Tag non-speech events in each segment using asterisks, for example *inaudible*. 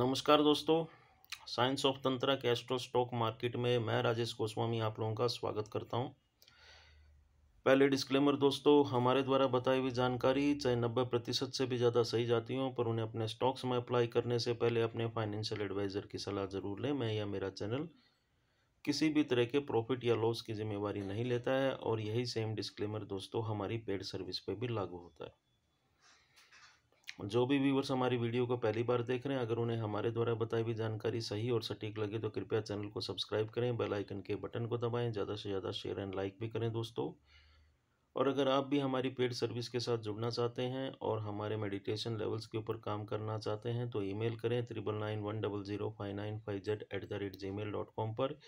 नमस्कार दोस्तों science of tantra के एस्ट्रो स्टॉक मार्केट में मैं राजेश गोस्वामी आप लोगों का स्वागत करता हूं पहले डिस्क्लेमर दोस्तों हमारे द्वारा बताई हुई जानकारी चाहे नब्बे प्रतिशत से भी ज़्यादा सही जाती हो पर उन्हें अपने स्टॉक्स में अप्लाई करने से पहले अपने फाइनेंशियल एडवाइज़र की सलाह ज़रूर लें मैं या मेरा चैनल किसी भी तरह के प्रॉफिट या लॉस की जिम्मेवारी नहीं लेता है और यही सेम डिस्क्लेमर दोस्तों हमारी पेड सर्विस पर भी लागू होता है जो भी व्यूवर्स हमारी वीडियो को पहली बार देख रहे हैं अगर उन्हें हमारे द्वारा बताई हुई जानकारी सही और सटीक लगे तो कृपया चैनल को सब्सक्राइब करें बेल आइकन के बटन को दबाएं ज़्यादा से ज़्यादा शेयर एंड लाइक भी करें दोस्तों और अगर आप भी हमारी पेड सर्विस के साथ जुड़ना चाहते हैं और हमारे मेडिटेशन लेवल्स के ऊपर काम करना चाहते हैं तो ई करें triple nine one double zero five nine five Z at the rate Gmail dot com पर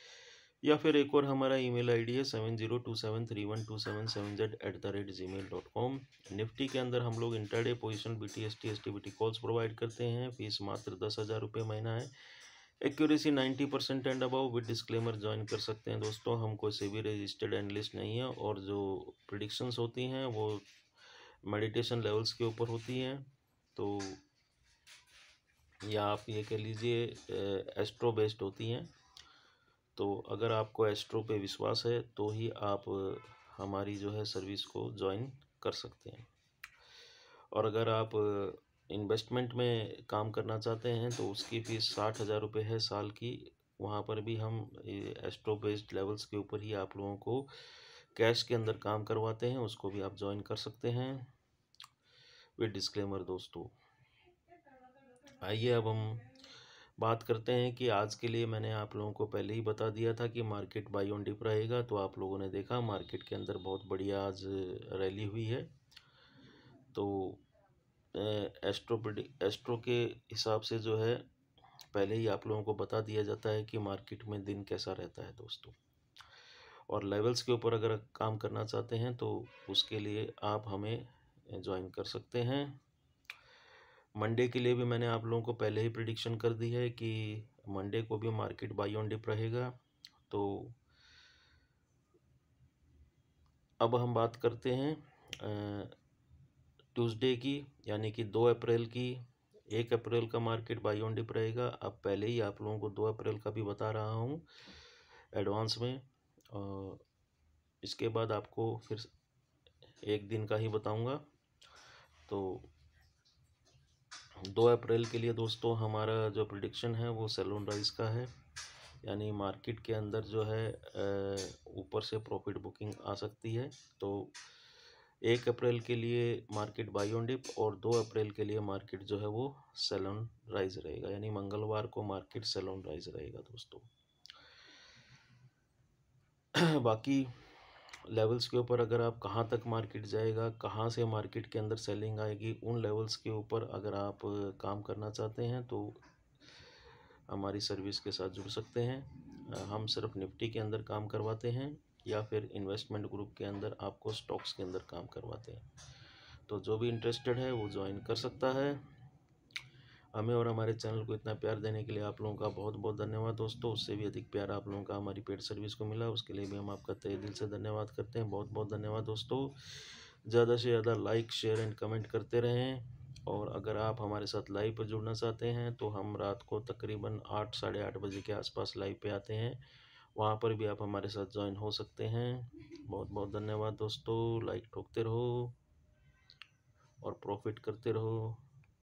या फिर एक और हमारा ईमेल आईडी है seven zero two seven three one two seven seven Z at the rate Gmail dot com Nifty के अंदर हम लोग intraday position B T S T S T B T calls provide करते हैं fees मात्र दस हज़ार रुपये महीना है accuracy ninety percent and about with disclaimer join कर सकते हैं दोस्तों हम कोई से भी रजिस्टर्ड एनलिस्ट नहीं है और जो प्रडिक्शंस होती हैं वो मेडिटेशन लेवल्स के ऊपर होती हैं तो या आप ये कह लीजिए एस्ट्रो बेस्ड होती हैं तो अगर आपको एस्ट्रो पे विश्वास है तो ही आप हमारी जो है सर्विस को ज्वाइन कर सकते हैं और अगर आप इन्वेस्टमेंट में काम करना चाहते हैं तो उसकी फ़ीस साठ हज़ार रुपये है साल की वहाँ पर भी हम एस्ट्रो बेस्ड लेवल्स के ऊपर ही आप लोगों को कैश के अंदर काम करवाते हैं उसको भी आप ज्वाइन कर सकते हैं विद डिस्क्लेमर दोस्तों आइए अब हम बात करते हैं कि आज के लिए मैंने आप लोगों को पहले ही बता दिया था कि मार्केट बाई ऑन डिप रहेगा तो आप लोगों ने देखा मार्केट के अंदर बहुत बढ़िया आज रैली हुई है तो एस्ट्रो एस्ट्रो के हिसाब से जो है पहले ही आप लोगों को बता दिया जाता है कि मार्केट में दिन कैसा रहता है दोस्तों और लेवल्स के ऊपर अगर काम करना चाहते हैं तो उसके लिए आप हमें ज्वाइन कर सकते हैं मंडे के लिए भी मैंने आप लोगों को पहले ही प्रिडिक्शन कर दी है कि मंडे को भी मार्केट बाई ऑन डिप रहेगा तो अब हम बात करते हैं ट्यूसडे की यानी कि दो अप्रैल की एक अप्रैल का मार्केट बाई ऑन डिप रहेगा अब पहले ही आप लोगों को दो अप्रैल का भी बता रहा हूँ एडवांस में और इसके बाद आपको फिर एक दिन का ही बताऊँगा तो दो अप्रैल के लिए दोस्तों हमारा जो प्रडिक्शन है वो सेलोन राइस का है यानी मार्केट के अंदर जो है ऊपर से प्रॉफिट बुकिंग आ सकती है तो एक अप्रैल के लिए मार्केट बाई ऑन डिप और दो अप्रैल के लिए मार्केट जो है वो सेलोन राइज रहेगा यानी मंगलवार को मार्केट सेलोन राइज रहेगा दोस्तों *clears throat* बाकी लेवल्स के ऊपर अगर आप कहाँ तक मार्केट जाएगा कहाँ से मार्केट के अंदर सेलिंग आएगी उन लेवल्स के ऊपर अगर आप काम करना चाहते हैं तो हमारी सर्विस के साथ जुड़ सकते हैं हम सिर्फ निफ्टी के अंदर काम करवाते हैं या फिर इन्वेस्टमेंट ग्रुप के अंदर आपको स्टॉक्स के अंदर काम करवाते हैं तो जो भी इंटरेस्टेड है वो ज्वाइन कर सकता है हमें और हमारे चैनल को इतना प्यार देने के लिए आप लोगों का बहुत बहुत धन्यवाद दोस्तों उससे भी अधिक प्यार आप लोगों का हमारी पेड सर्विस को मिला उसके लिए भी हम आपका तय दिल से धन्यवाद करते हैं बहुत बहुत धन्यवाद दोस्तों ज़्यादा से ज़्यादा लाइक शेयर एंड कमेंट करते रहें और अगर आप हमारे साथ लाइव पर जुड़ना चाहते हैं तो हम रात को तकरीबन आठ साढ़े आठ बजे के आसपास लाइव पे आते हैं वहाँ पर भी आप हमारे साथ ज्वाइन हो सकते हैं बहुत बहुत धन्यवाद दोस्तों लाइक ठोकते रहो और प्रॉफिट करते रहो